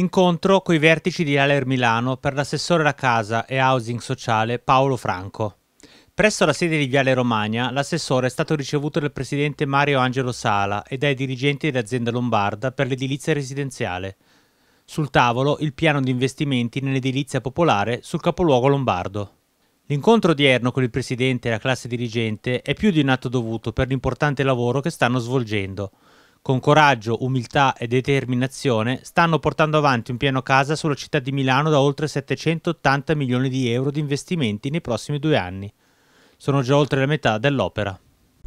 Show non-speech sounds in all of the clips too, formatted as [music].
Incontro coi vertici di Aler Milano per l'assessore alla casa e housing sociale Paolo Franco. Presso la sede di Viale Romagna, l'assessore è stato ricevuto dal presidente Mario Angelo Sala e dai dirigenti dell'azienda lombarda per l'edilizia residenziale. Sul tavolo il piano di investimenti nell'edilizia popolare sul capoluogo lombardo. L'incontro odierno con il presidente e la classe dirigente è più di un atto dovuto per l'importante lavoro che stanno svolgendo con coraggio, umiltà e determinazione, stanno portando avanti un piano casa sulla città di Milano da oltre 780 milioni di euro di investimenti nei prossimi due anni. Sono già oltre la metà dell'opera.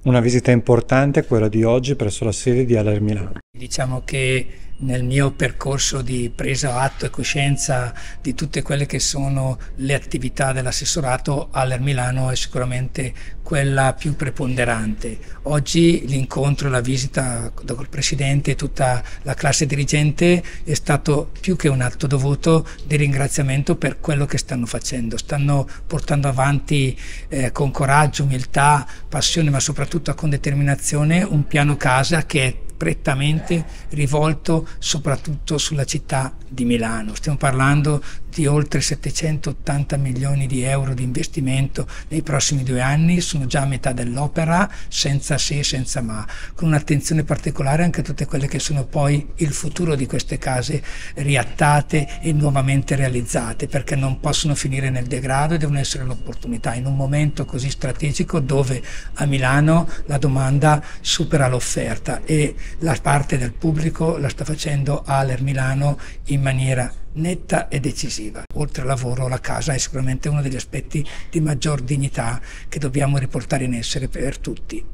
Una visita importante è quella di oggi presso la sede di Aler Milano. Diciamo che nel mio percorso di presa atto e coscienza di tutte quelle che sono le attività dell'assessorato, Aller Milano è sicuramente quella più preponderante. Oggi l'incontro e la visita col Presidente e tutta la classe dirigente è stato più che un atto dovuto di ringraziamento per quello che stanno facendo. Stanno portando avanti eh, con coraggio, umiltà, passione, ma soprattutto con determinazione un piano casa che è prettamente rivolto soprattutto sulla città di Milano. Stiamo parlando di oltre 780 milioni di euro di investimento nei prossimi due anni, sono già a metà dell'opera, senza se e senza ma, con un'attenzione particolare anche a tutte quelle che sono poi il futuro di queste case riattate e nuovamente realizzate, perché non possono finire nel degrado e devono essere l'opportunità in un momento così strategico dove a Milano la domanda supera l'offerta e la parte del pubblico la sta facendo Aler Milano in maniera netta e decisiva. Oltre al lavoro, la casa è sicuramente uno degli aspetti di maggior dignità che dobbiamo riportare in essere per tutti.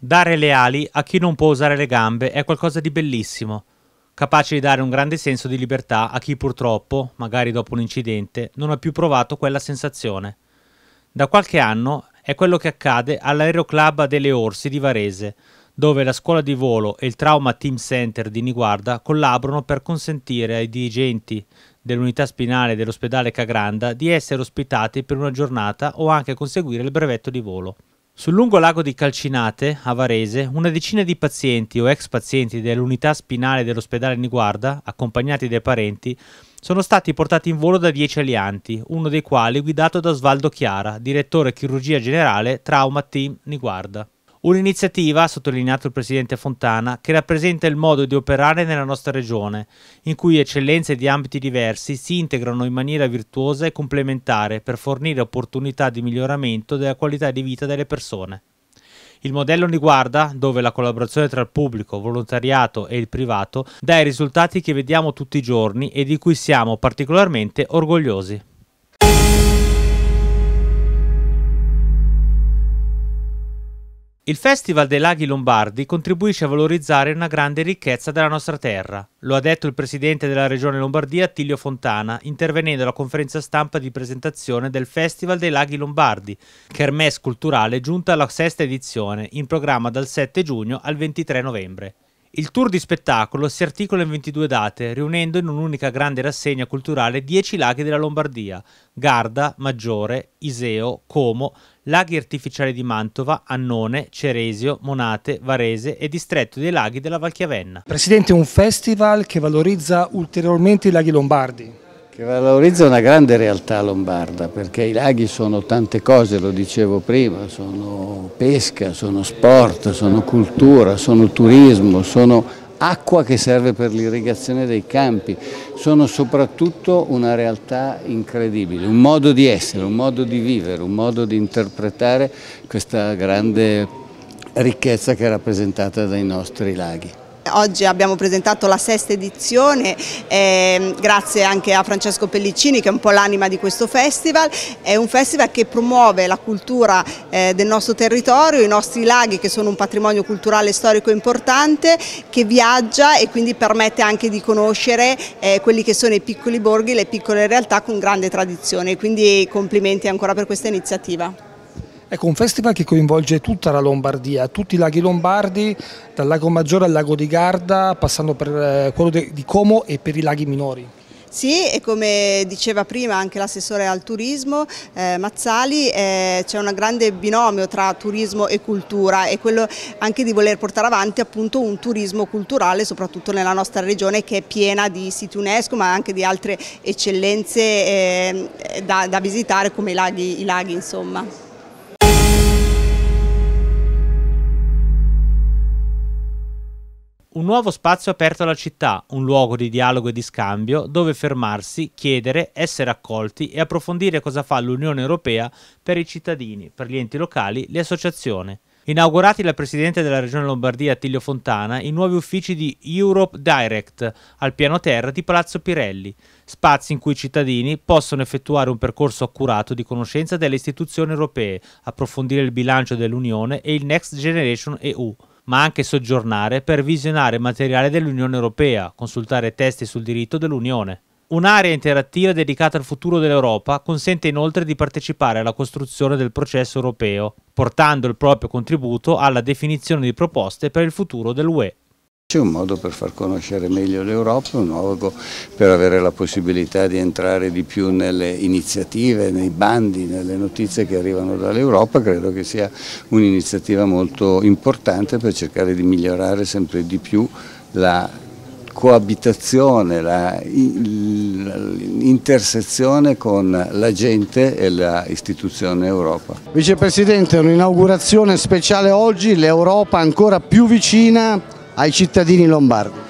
Dare le ali a chi non può usare le gambe è qualcosa di bellissimo, capace di dare un grande senso di libertà a chi purtroppo, magari dopo un incidente, non ha più provato quella sensazione. Da qualche anno è quello che accade all'Aeroclub delle Orsi di Varese, dove la scuola di volo e il Trauma Team Center di Niguarda collaborano per consentire ai dirigenti dell'unità spinale dell'ospedale Cagranda di essere ospitati per una giornata o anche conseguire il brevetto di volo. Sul lungo lago di Calcinate, a Varese, una decina di pazienti o ex pazienti dell'unità spinale dell'ospedale Niguarda, accompagnati dai parenti, sono stati portati in volo da 10 alianti, uno dei quali guidato da Osvaldo Chiara, direttore chirurgia generale Trauma Team Niguarda. Un'iniziativa, ha sottolineato il presidente Fontana, che rappresenta il modo di operare nella nostra regione, in cui eccellenze di ambiti diversi si integrano in maniera virtuosa e complementare per fornire opportunità di miglioramento della qualità di vita delle persone. Il modello Niguarda, dove la collaborazione tra il pubblico, volontariato e il privato dà i risultati che vediamo tutti i giorni e di cui siamo particolarmente orgogliosi. Il Festival dei Laghi Lombardi contribuisce a valorizzare una grande ricchezza della nostra terra. Lo ha detto il presidente della regione Lombardia Attilio Fontana, intervenendo alla conferenza stampa di presentazione del Festival dei Laghi Lombardi, kermesse culturale giunta alla sesta edizione, in programma dal 7 giugno al 23 novembre. Il tour di spettacolo si articola in 22 date, riunendo in un'unica grande rassegna culturale 10 laghi della Lombardia, Garda, Maggiore, Iseo, Como, laghi artificiali di Mantova, Annone, Ceresio, Monate, Varese e distretto dei laghi della Valchiavenna. Presidente, un festival che valorizza ulteriormente i laghi lombardi. Che valorizza una grande realtà lombarda, perché i laghi sono tante cose, lo dicevo prima, sono pesca, sono sport, sono cultura, sono turismo, sono acqua che serve per l'irrigazione dei campi, sono soprattutto una realtà incredibile, un modo di essere, un modo di vivere, un modo di interpretare questa grande ricchezza che è rappresentata dai nostri laghi. Oggi abbiamo presentato la sesta edizione, eh, grazie anche a Francesco Pellicini che è un po' l'anima di questo festival, è un festival che promuove la cultura eh, del nostro territorio, i nostri laghi che sono un patrimonio culturale e storico importante, che viaggia e quindi permette anche di conoscere eh, quelli che sono i piccoli borghi, le piccole realtà con grande tradizione, quindi complimenti ancora per questa iniziativa. Ecco, un festival che coinvolge tutta la Lombardia, tutti i laghi lombardi, dal lago Maggiore al lago di Garda, passando per eh, quello di Como e per i laghi minori. Sì, e come diceva prima anche l'assessore al turismo eh, Mazzali, eh, c'è un grande binomio tra turismo e cultura e quello anche di voler portare avanti appunto un turismo culturale soprattutto nella nostra regione che è piena di siti UNESCO ma anche di altre eccellenze eh, da, da, visitare come i laghi, i laghi insomma. un nuovo spazio aperto alla città, un luogo di dialogo e di scambio dove fermarsi, chiedere, essere accolti e approfondire cosa fa l'Unione Europea per i cittadini, per gli enti locali, le associazioni. Inaugurati dal Presidente della Regione Lombardia Attilio Fontana i nuovi uffici di Europe Direct al piano terra di Palazzo Pirelli, spazi in cui i cittadini possono effettuare un percorso accurato di conoscenza delle istituzioni europee, approfondire il bilancio dell'Unione e il Next Generation EU ma anche soggiornare per visionare materiale dell'Unione Europea, consultare testi sul diritto dell'Unione. Un'area interattiva dedicata al futuro dell'Europa consente inoltre di partecipare alla costruzione del processo europeo, portando il proprio contributo alla definizione di proposte per il futuro dell'UE. C'è un modo per far conoscere meglio l'Europa, un modo per avere la possibilità di entrare di più nelle iniziative, nei bandi, nelle notizie che arrivano dall'Europa, credo che sia un'iniziativa molto importante per cercare di migliorare sempre di più la coabitazione, l'intersezione con la gente e l'istituzione Europa. Vicepresidente, un'inaugurazione speciale oggi, l'Europa ancora più vicina ai cittadini lombardi.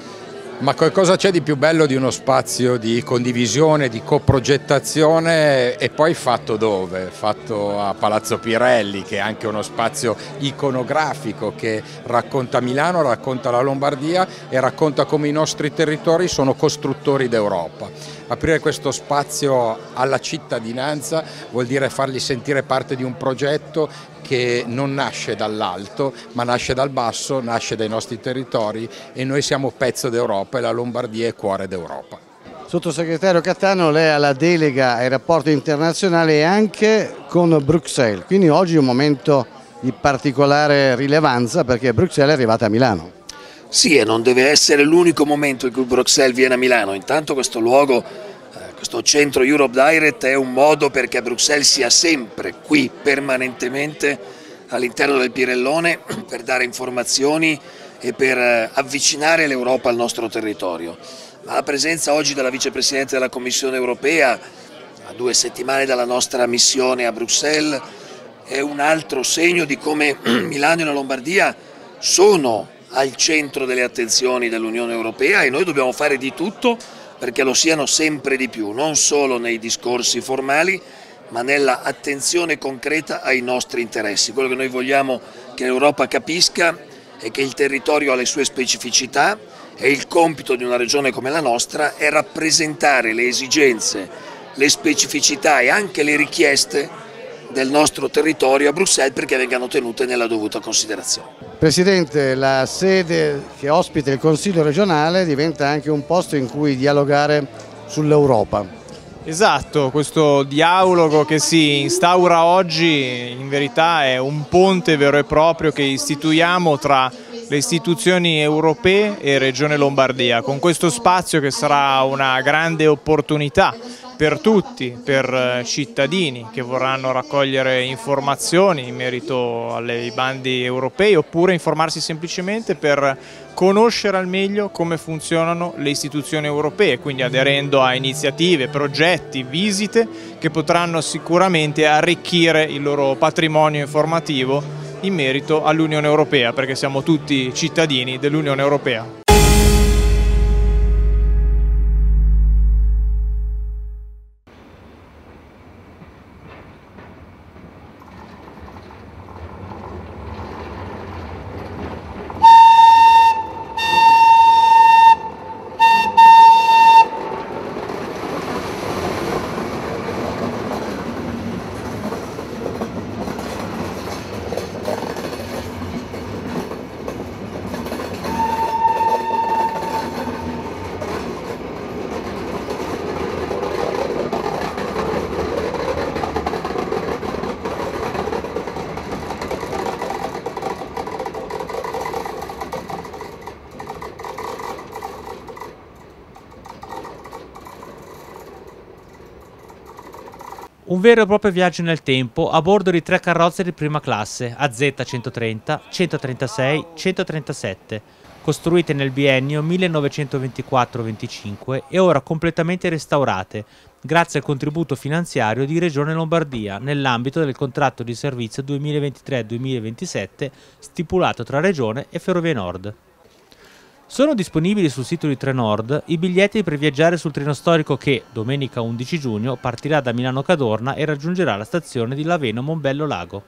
Ma cosa c'è di più bello di uno spazio di condivisione, di coprogettazione e poi fatto dove? Fatto a Palazzo Pirelli che è anche uno spazio iconografico che racconta Milano, racconta la Lombardia e racconta come i nostri territori sono costruttori d'Europa aprire questo spazio alla cittadinanza vuol dire fargli sentire parte di un progetto che non nasce dall'alto ma nasce dal basso, nasce dai nostri territori e noi siamo pezzo d'Europa e la Lombardia è cuore d'Europa. Sottosegretario Cattano, lei ha la delega ai rapporti internazionali e anche con Bruxelles, quindi oggi è un momento di particolare rilevanza perché Bruxelles è arrivata a Milano. Sì, e non deve essere l'unico momento in cui Bruxelles viene a Milano. Intanto questo luogo, eh, questo centro Europe Direct è un modo perché Bruxelles sia sempre qui permanentemente all'interno del Pirellone [clears throat] per dare informazioni e per eh, avvicinare l'Europa al nostro territorio. Ma la presenza oggi della Vicepresidente della Commissione europea, a due settimane dalla nostra missione a Bruxelles, è un altro segno di come [clears throat] Milano e la Lombardia sono al centro delle attenzioni dell'Unione Europea e noi dobbiamo fare di tutto perché lo siano sempre di più, non solo nei discorsi formali, ma nella attenzione concreta ai nostri interessi. Quello che noi vogliamo che l'Europa capisca è che il territorio ha le sue specificità e il compito di una regione come la nostra è rappresentare le esigenze, le specificità e anche le richieste del nostro territorio a Bruxelles perché vengano tenute nella dovuta considerazione. Presidente, la sede che ospita il Consiglio regionale diventa anche un posto in cui dialogare sull'Europa. Esatto, questo dialogo che si instaura oggi in verità è un ponte vero e proprio che istituiamo tra le istituzioni europee e Regione Lombardia, con questo spazio che sarà una grande opportunità per tutti, per eh, cittadini che vorranno raccogliere informazioni in merito ai bandi europei oppure informarsi semplicemente per conoscere al meglio come funzionano le istituzioni europee, quindi aderendo a iniziative, progetti, visite che potranno sicuramente arricchire il loro patrimonio informativo in merito all'Unione Europea, perché siamo tutti cittadini dell'Unione Europea. Un vero e proprio viaggio nel tempo a bordo di tre carrozze di prima classe AZ-130, 136, 137, costruite nel biennio 1924-25 e ora completamente restaurate grazie al contributo finanziario di Regione Lombardia nell'ambito del contratto di servizio 2023-2027 stipulato tra Regione e Ferrovie Nord. Sono disponibili sul sito di Trenord i biglietti per viaggiare sul treno storico che, domenica 11 giugno, partirà da Milano Cadorna e raggiungerà la stazione di Laveno Mombello Lago.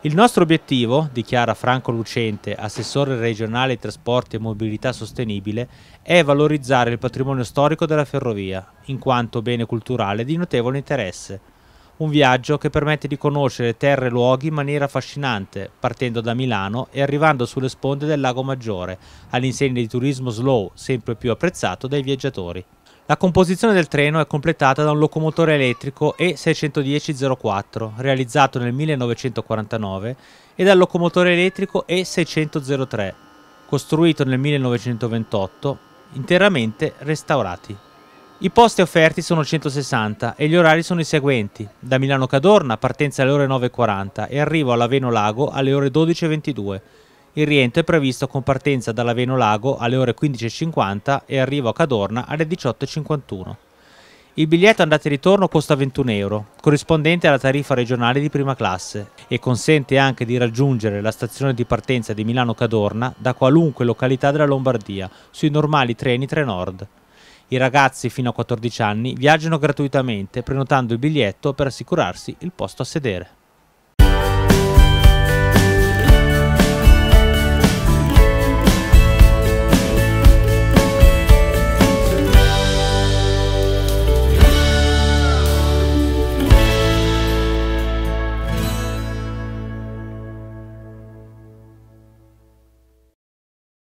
Il nostro obiettivo, dichiara Franco Lucente, assessore regionale trasporti e mobilità sostenibile, è valorizzare il patrimonio storico della ferrovia, in quanto bene culturale di notevole interesse, un viaggio che permette di conoscere terre e luoghi in maniera affascinante, partendo da Milano e arrivando sulle sponde del Lago Maggiore, all'insegna di turismo slow, sempre più apprezzato dai viaggiatori. La composizione del treno è completata da un locomotore elettrico E610-04, realizzato nel 1949, e dal locomotore elettrico E600-03, costruito nel 1928, interamente restaurati. I posti offerti sono 160 e gli orari sono i seguenti. Da Milano Cadorna partenza alle ore 9.40 e arrivo all'Aveno Lago alle ore 12.22. Il rientro è previsto con partenza dall'Aveno Lago alle ore 15.50 e arrivo a Cadorna alle 18.51. Il biglietto andata e ritorno costa 21 euro, corrispondente alla tariffa regionale di prima classe, e consente anche di raggiungere la stazione di partenza di Milano Cadorna da qualunque località della Lombardia sui normali treni Trenord. I ragazzi fino a 14 anni viaggiano gratuitamente prenotando il biglietto per assicurarsi il posto a sedere.